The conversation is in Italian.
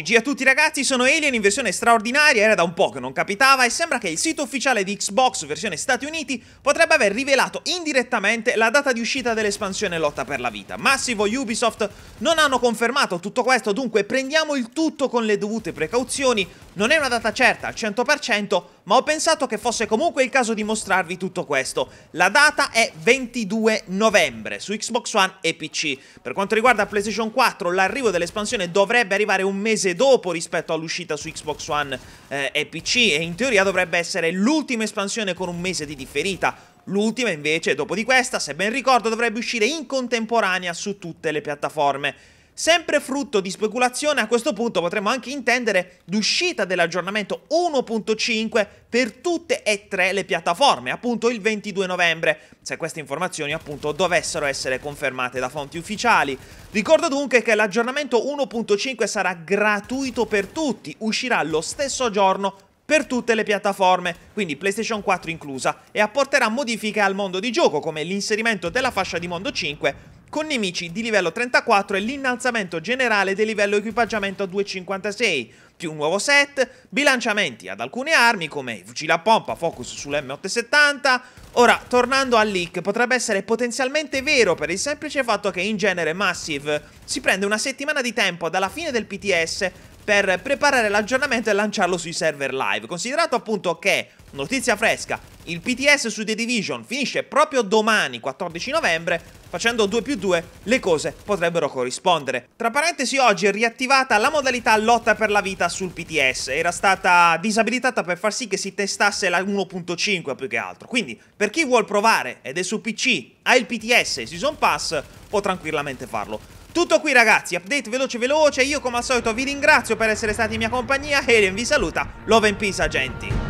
GG a tutti ragazzi, sono Alien in versione straordinaria, era da un po' che non capitava e sembra che il sito ufficiale di Xbox versione Stati Uniti potrebbe aver rivelato indirettamente la data di uscita dell'espansione Lotta per la Vita. Massivo e Ubisoft non hanno confermato tutto questo, dunque prendiamo il tutto con le dovute precauzioni, non è una data certa al 100%, ma ho pensato che fosse comunque il caso di mostrarvi tutto questo. La data è 22 novembre su Xbox One e PC. Per quanto riguarda PlayStation 4, l'arrivo dell'espansione dovrebbe arrivare un mese dopo rispetto all'uscita su Xbox One eh, e PC e in teoria dovrebbe essere l'ultima espansione con un mese di differita. L'ultima invece, dopo di questa, se ben ricordo, dovrebbe uscire in contemporanea su tutte le piattaforme. Sempre frutto di speculazione, a questo punto potremmo anche intendere l'uscita dell'aggiornamento 1.5 per tutte e tre le piattaforme, appunto il 22 novembre, se queste informazioni appunto dovessero essere confermate da fonti ufficiali. Ricordo dunque che l'aggiornamento 1.5 sarà gratuito per tutti, uscirà lo stesso giorno per tutte le piattaforme, quindi PlayStation 4 inclusa, e apporterà modifiche al mondo di gioco come l'inserimento della fascia di mondo 5 con nemici di livello 34 e l'innalzamento generale del livello equipaggiamento a 256, più un nuovo set, bilanciamenti ad alcune armi come i fucili a pompa, focus sull'M870. Ora, tornando al leak, potrebbe essere potenzialmente vero per il semplice fatto che in genere Massive si prende una settimana di tempo dalla fine del PTS per preparare l'aggiornamento e lanciarlo sui server live. Considerato appunto che, notizia fresca, il PTS su The Division finisce proprio domani, 14 novembre, facendo 2 più 2 le cose potrebbero corrispondere. Tra parentesi oggi è riattivata la modalità lotta per la vita sul PTS, era stata disabilitata per far sì che si testasse la 1.5 più che altro, quindi per chi vuol provare ed è su PC, ha il PTS e Season Pass, può tranquillamente farlo. Tutto qui ragazzi, update veloce veloce, io come al solito vi ringrazio per essere stati in mia compagnia, Alien vi saluta, Love and Peace agenti.